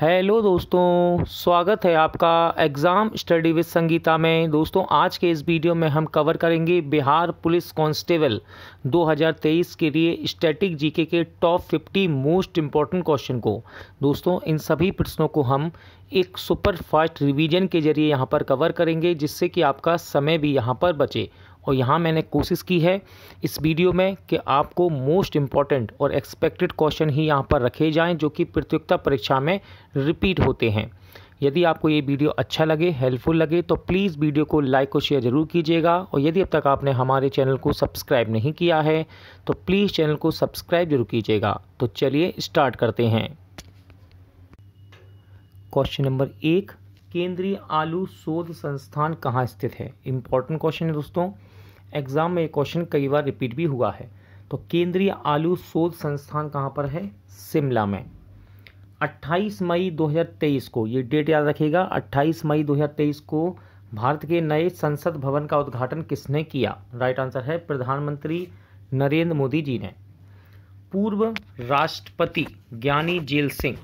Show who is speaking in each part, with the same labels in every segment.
Speaker 1: hello दोस्तों स्वागत है आपका एग्ज़ाम स्टडी विद संगीता में दोस्तों आज के इस वीडियो में हम कवर करेंगे बिहार पुलिस कांस्टेबल 2023 के लिए स्टैटिक जीके के टॉप 50 मोस्ट इम्पॉर्टेंट क्वेश्चन को दोस्तों इन सभी प्रश्नों को हम एक सुपर फास्ट रिवीजन के जरिए यहाँ पर कवर करेंगे जिससे कि आपका समय भी यहाँ पर बचे और यहाँ मैंने कोशिश की है इस वीडियो में कि आपको मोस्ट इम्पॉर्टेंट और एक्सपेक्टेड क्वेश्चन ही यहाँ पर रखे जाएं जो कि प्रतियोगिता परीक्षा में रिपीट होते हैं यदि आपको ये वीडियो अच्छा लगे हेल्पफुल लगे तो प्लीज़ वीडियो को लाइक और शेयर ज़रूर कीजिएगा और यदि अब तक आपने हमारे चैनल को सब्सक्राइब नहीं किया है तो प्लीज़ चैनल को सब्सक्राइब जरूर कीजिएगा तो चलिए स्टार्ट करते हैं क्वेश्चन नंबर एक केंद्रीय आलू शोध संस्थान कहाँ स्थित है इंपॉर्टेंट क्वेश्चन है दोस्तों एग्ज़ाम में ये क्वेश्चन कई बार रिपीट भी हुआ है तो केंद्रीय आलू शोध संस्थान कहाँ पर है शिमला में 28 मई 2023 को ये डेट याद रखिएगा 28 मई 2023 को भारत के नए संसद भवन का उद्घाटन किसने किया राइट आंसर है प्रधानमंत्री नरेंद्र मोदी जी ने पूर्व राष्ट्रपति ज्ञानी जेल सिंह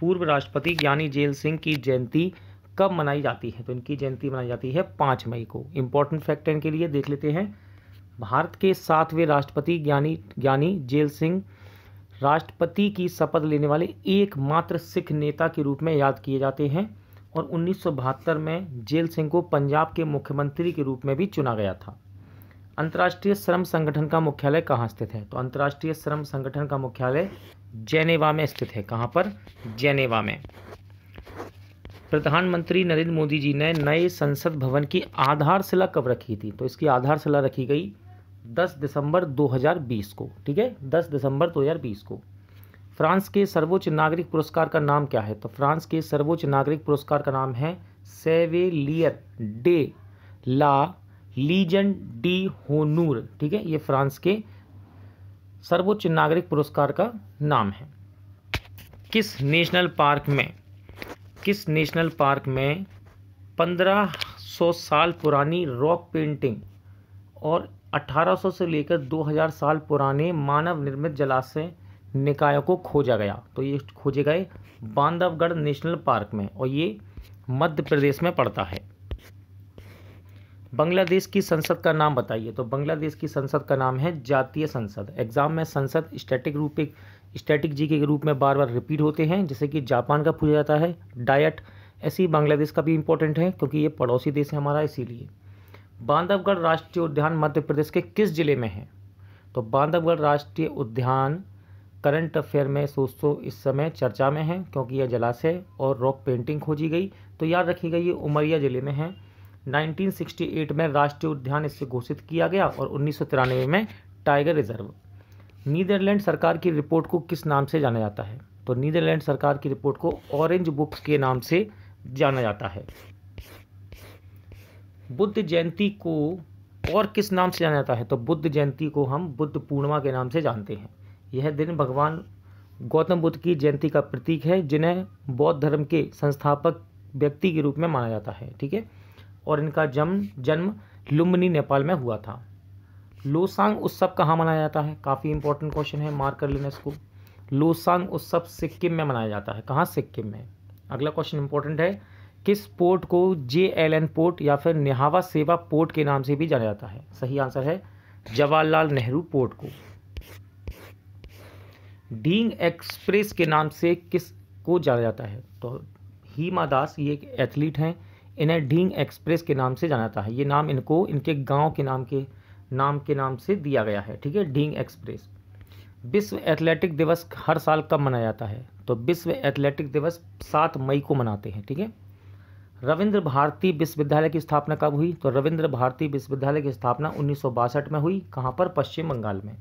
Speaker 1: पूर्व राष्ट्रपति ज्ञानी जेल सिंह की जयंती कब मनाई जाती है तो इनकी जयंती मनाई जाती है पाँच मई को इम्पोर्टेंट फैक्ट इनके लिए देख लेते हैं भारत के सातवें राष्ट्रपति ज्ञानी ज्ञानी जेल सिंह राष्ट्रपति की शपथ लेने वाले एकमात्र सिख नेता के रूप में याद किए जाते हैं और उन्नीस में जेल सिंह को पंजाब के मुख्यमंत्री के रूप में भी चुना गया था अंतर्राष्ट्रीय श्रम संगठन का मुख्यालय कहाँ स्थित है तो अंतर्राष्ट्रीय श्रम संगठन का मुख्यालय जेनेवा में स्थित है कहाँ पर जेनेवा में प्रधानमंत्री नरेंद्र मोदी जी ने नए संसद भवन की आधारशिला कब रखी थी तो इसकी आधारशिला रखी गई 10 दिसंबर 2020 को ठीक है 10 दिसंबर 2020 को फ्रांस के सर्वोच्च नागरिक पुरस्कार का नाम क्या है तो फ्रांस के सर्वोच्च नागरिक पुरस्कार का नाम है Chevalier de la Legion de Honneur ठीक है ये फ्रांस के सर्वोच्च नागरिक पुरस्कार का नाम है किस नेशनल पार्क में किस नेशनल पार्क में पंद्रह सौ साल पुरानी रॉक पेंटिंग और 1800 से लेकर 2000 साल पुराने मानव निर्मित जलाशय निकायों को खोजा गया तो ये खोजे गए बांधवगढ़ नेशनल पार्क में और ये मध्य प्रदेश में पड़ता है बांग्लादेश की संसद का नाम बताइए तो बांग्लादेश की संसद का नाम है जातीय संसद एग्जाम में संसद स्टैटिक रूप स्टैटिक जी के रूप में बार बार रिपीट होते हैं जैसे कि जापान का पूछा जाता है डायट ऐसे ही बांग्लादेश का भी इंपॉर्टेंट है क्योंकि ये पड़ोसी देश है हमारा इसीलिए बांधवगढ़ राष्ट्रीय उद्यान मध्य प्रदेश के किस जिले में है तो बांधवगढ़ राष्ट्रीय उद्यान करंट अफेयर में दोस्तों इस समय चर्चा में है क्योंकि यह जलाशय और रॉक पेंटिंग खोजी गई तो याद रखिएगा ये उमरिया जिले में है 1968 में राष्ट्रीय उद्यान इससे घोषित किया गया और उन्नीस में टाइगर रिजर्व नीदरलैंड सरकार की रिपोर्ट को किस नाम से जाना जाता है तो नीदरलैंड सरकार की रिपोर्ट को ऑरेंज बुक के नाम से जाना जाता है बुद्ध जयंती को और किस नाम से जाना जाता है तो बुद्ध जयंती को हम बुद्ध पूर्णिमा के नाम से जानते हैं यह दिन भगवान गौतम बुद्ध की जयंती का प्रतीक है जिन्हें बौद्ध धर्म के संस्थापक व्यक्ति के रूप में माना जाता है ठीक है और इनका जन्म जन्म लुम्बनी नेपाल में हुआ था लोसांग उत्सव कहाँ मनाया जाता है काफ़ी इंपॉर्टेंट क्वेश्चन है मार्क कर लेना इसको लोसांग उत्सव सिक्किम में मनाया जाता है कहाँ सिक्किम में अगला क्वेश्चन इंपॉर्टेंट है किस पोर्ट को जे एल एन पोर्ट या फिर नेहावा सेवा पोर्ट के नाम से भी जाना जाता है सही आंसर है जवाहरलाल नेहरू पोर्ट को डींग एक्सप्रेस के नाम से किस को जाना जाता है तो हीमा दास ये एक एथलीट हैं इन्हें डींग एक्सप्रेस के नाम से जाना जाता है ये नाम इनको इनके गांव के नाम के नाम के नाम से दिया गया है ठीक है ढींग एक्सप्रेस विश्व एथलेटिक दिवस हर साल कब मनाया जाता है तो विश्व एथलेटिक दिवस सात मई को मनाते हैं ठीक है रविंद्र भारती विश्वविद्यालय की स्थापना कब हुई तो रविंद्र भारती विश्वविद्यालय की स्थापना उन्नीस में हुई कहाँ पर पश्चिम बंगाल में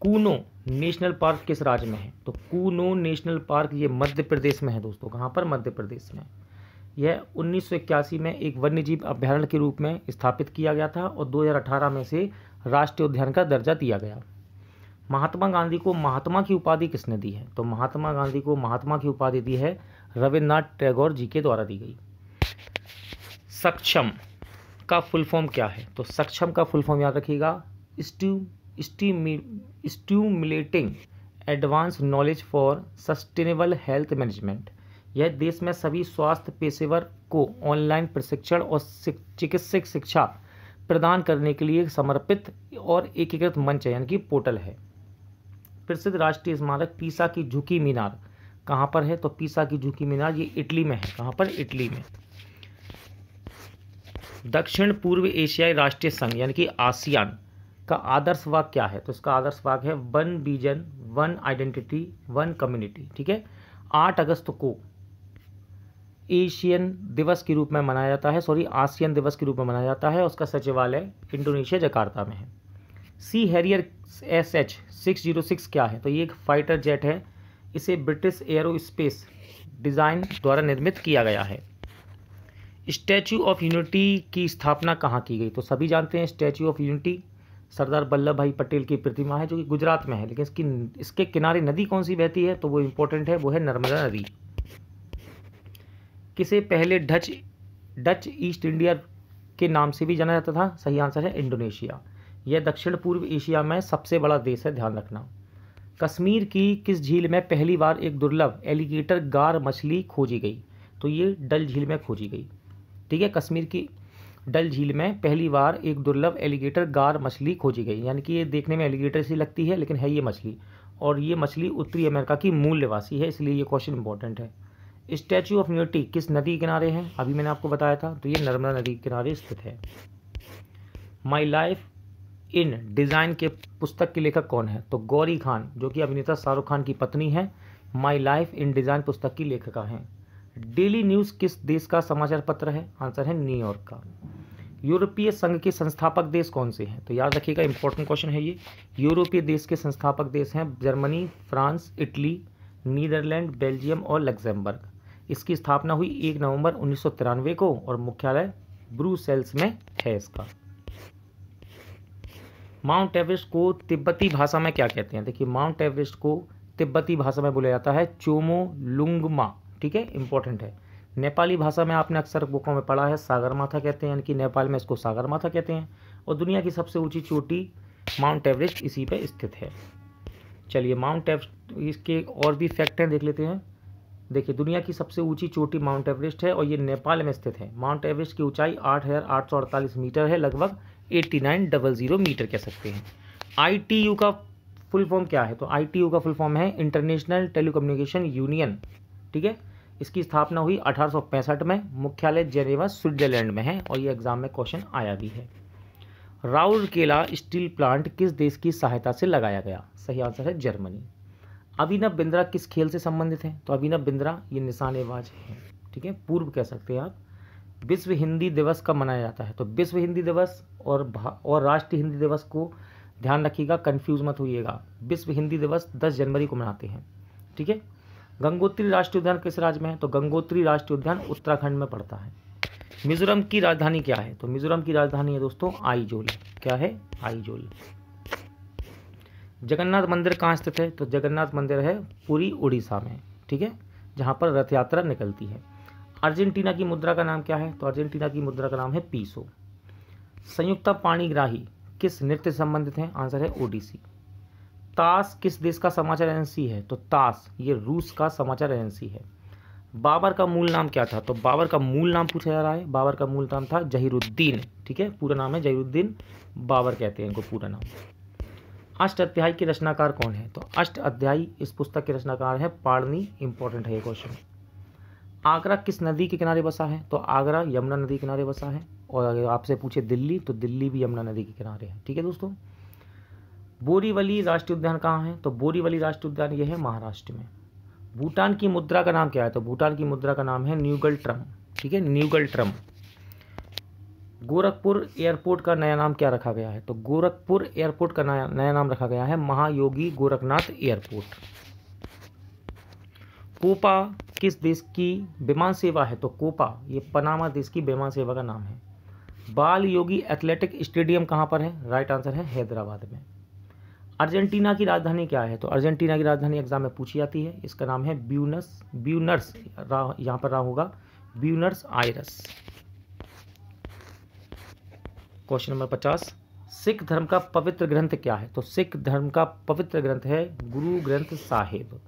Speaker 1: कूनो नेशनल पार्क किस राज्य में है तो कूनो नेशनल पार्क ये मध्य प्रदेश में है दोस्तों कहाँ पर मध्य प्रदेश में यह उन्नीस में एक वन्यजीव अभ्यारण्य के रूप में स्थापित किया गया था और 2018 में से राष्ट्रीय उद्यान का दर्जा दिया गया महात्मा गांधी को महात्मा की उपाधि किसने दी है तो महात्मा गांधी को महात्मा की उपाधि दी है रविन्द्रनाथ टैगोर जी के द्वारा दी गई सक्षम का फुल फॉर्म क्या है तो सक्षम का फुल फॉर्म याद रखिएगा stimulating advance knowledge for sustainable health management यह देश में सभी स्वास्थ्य पेशेवर को ऑनलाइन प्रशिक्षण और चिकित्सक शिक्षा प्रदान करने के लिए समर्पित और एकीकृत मंच यानी कि पोर्टल है प्रसिद्ध राष्ट्रीय स्मारक पीसा की झुकी मीनार कहाँ पर है तो पीसा की झुकी मीनार ये इटली में है कहाँ पर इटली में दक्षिण पूर्व एशियाई राष्ट्रीय संघ यानी कि आसियान का आदर्श वाक क्या है तो इसका आदर्श वाक है one vision one identity one community ठीक है आठ अगस्त को एशियन दिवस के रूप में मनाया जाता है सॉरी आसियन दिवस के रूप में मनाया जाता है उसका सचिवालय इंडोनेशिया जकार्ता में है Sea Harrier S H six zero six क्या है तो ये एक फाइटर जेट है इसे ब्रिटिश एयरो स्पेस डिज़ाइन द्वारा निर्मित किया गया है स्टैचू ऑफ यूनिटी की स्थापना कहाँ की गई तो सभी जानते हैं Statue of Unity Sardar Vallabhbhai Patel की प्रतिमा है जो कि गुजरात में है लेकिन इसकी इसके किनारे नदी कौन सी बहती है तो वो इम्पोर्टेंट है वो है नर्मदा नदी किसे पहले डच डच ईस्ट इंडिया के नाम से भी जाना जाता था सही आंसर है इंडोनेशिया यह दक्षिण पूर्व एशिया में सबसे बड़ा देश है ध्यान रखना कश्मीर की किस झील में पहली बार एक दुर्लभ एलिगेटर गार मछली खोजी गई तो ये डल झील में खोजी गई ठीक है कश्मीर की डल झील में पहली बार एक दुर्लभ एलिगेटर गार मछली खोजी गई यानी कि ये देखने में एलिगेटर सी लगती है लेकिन है ये मछली और ये मछली उत्तरी अमेरिका की मूल निवासी है इसलिए ये क्वेश्चन इंपॉर्टेंट है स्टैचू ऑफ यूनिटी किस नदी किनारे है अभी मैंने आपको बताया था तो ये नर्मदा नदी किनारे स्थित है माई लाइफ इन डिज़ाइन के पुस्तक के लेखक कौन है तो गौरी खान जो कि अभिनेता शाहरुख खान की पत्नी है माई लाइफ इन डिज़ाइन पुस्तक की लेखिका हैं डेली न्यूज़ किस देश का समाचार पत्र है आंसर है न्यूयॉर्क का यूरोपीय संघ के संस्थापक देश कौन से हैं तो याद रखिएगा इंपॉर्टेंट क्वेश्चन है ये यूरोपीय देश के संस्थापक देश हैं Germany France Italy Netherlands Belgium और लग्जमबर्ग इसकी स्थापना हुई एक नवंबर उन्नीस को और मुख्यालय ब्रूसेल्स में है इसका माउंट एवरेस्ट को तिब्बती भाषा में क्या कहते हैं देखिए माउंट एवरेस्ट को तिब्बती भाषा में बोला जाता है चोमो लुंगमा ठीक है इंपॉर्टेंट है नेपाली भाषा में आपने अक्सर बुकों में पढ़ा है सागर माथा कहते हैं यानी कि नेपाल में इसको सागर माथा कहते हैं और दुनिया की सबसे ऊंची चोटी माउंट एवरेस्ट इसी पर स्थित है चलिए माउंट एवरेस्ट इसके और भी फैक्ट हैं देख लेते हैं देखिए दुनिया की सबसे ऊंची चोटी माउंट एवरेस्ट है और ये नेपाल में स्थित है माउंट एवरेस्ट की ऊंचाई आठ हज़ार आठ सौ अड़तालीस मीटर है लगभग eighty nine double zero metre कह सकते हैं आई का फुल फॉर्म क्या है तो आई का फुल फॉर्म है इंटरनेशनल टेलीकम्युनिकेशन यूनियन ठीक है इसकी स्थापना हुई अठारह में मुख्यालय जेनेवा स्विट्जरलैंड में है और ये एग्ज़ाम में क्वेश्चन आया भी है राउरकेला स्टील प्लांट किस देश की सहायता से लगाया गया सही आंसर है जर्मनी अभिनव बिंद्रा किस खेल से संबंधित हैं तो अभिनव बिंद्रा ये निशानेबाज हैं ठीक है पूर्व कह सकते हैं आप विश्व हिंदी दिवस कब मनाया जाता है तो विश्व हिंदी दिवस और और राष्ट्रीय हिंदी दिवस को ध्यान रखिएगा कन्फ्यूज मत होइएगा विश्व हिंदी दिवस 10 जनवरी को मनाते हैं ठीक है गंगोत्री राष्ट्रीय उद्यान किस राज्य में है तो गंगोत्री राष्ट्रीय उद्यान उत्तराखंड में पड़ता है मिजोरम की राजधानी क्या है तो मिजोरम की राजधानी है दोस्तों आईजोल क्या है आईजोल जगन्नाथ मंदिर कहाँ स्थित है तो जगन्नाथ मंदिर है पूरी उड़ीसा में ठीक है जहाँ पर रथ यात्रा निकलती है अर्जेंटीना की मुद्रा का नाम क्या है तो अर्जेंटीना की मुद्रा का नाम है पीसो संयुक्ता पाणीग्राही किस नृत्य संबंधित हैं आंसर है ओडिसी तास किस देश का समाचार एजेंसी है तो तास ये रूस का समाचार एजेंसी है बाबर का मूल नाम क्या था तो बाबर का मूल नाम पूछा जा रहा है बाबर का मूल नाम था जहीरुद्दीन ठीक है पूरा नाम है जहीरुद्दीन बाबर कहते हैं इनको पूरा नाम अष्ट अध्याय के रचनाकार कौन है तो अष्ट अध्याय इस पुस्तक के रचनाकार है पाड़नी इंपॉर्टेंट है ये क्वेश्चन आगरा किस नदी के किनारे बसा है तो आगरा यमुना नदी के किनारे बसा है और अगर आपसे पूछे दिल्ली तो दिल्ली भी यमुना नदी के किनारे है ठीक है दोस्तों बोरीवली राष्ट्रीय उद्यान कहाँ है तो बोरीवली राष्ट्रीय उद्यान ये है महाराष्ट्र में भूटान की मुद्रा का नाम क्या है तो भूटान की मुद्रा का नाम है न्यूगल ट्रम ठीक है न्यूगल ट्रम गोरखपुर एयरपोर्ट का नया नाम क्या रखा गया है तो गोरखपुर एयरपोर्ट का नया नया नाम रखा गया है महायोगी गोरखनाथ एयरपोर्ट कोपा किस देश की विमान सेवा है तो कोपा ये पनामा देश की विमान सेवा का नाम है बाल योगी एथलेटिक स्टेडियम कहाँ पर है राइट आंसर है हैदराबाद में अर्जेंटीना की राजधानी क्या है तो अर्जेंटीना की राजधानी एग्जाम में पूछी जाती है इसका नाम है ब्यूनस ब्यूनर्स यहाँ पर रहा होगा ब्यूनर्स आयरस क्वेश्चन नंबर पचास सिख धर्म का पवित्र ग्रंथ क्या है तो सिख धर्म का पवित्र ग्रंथ है गुरु ग्रंथ साहिब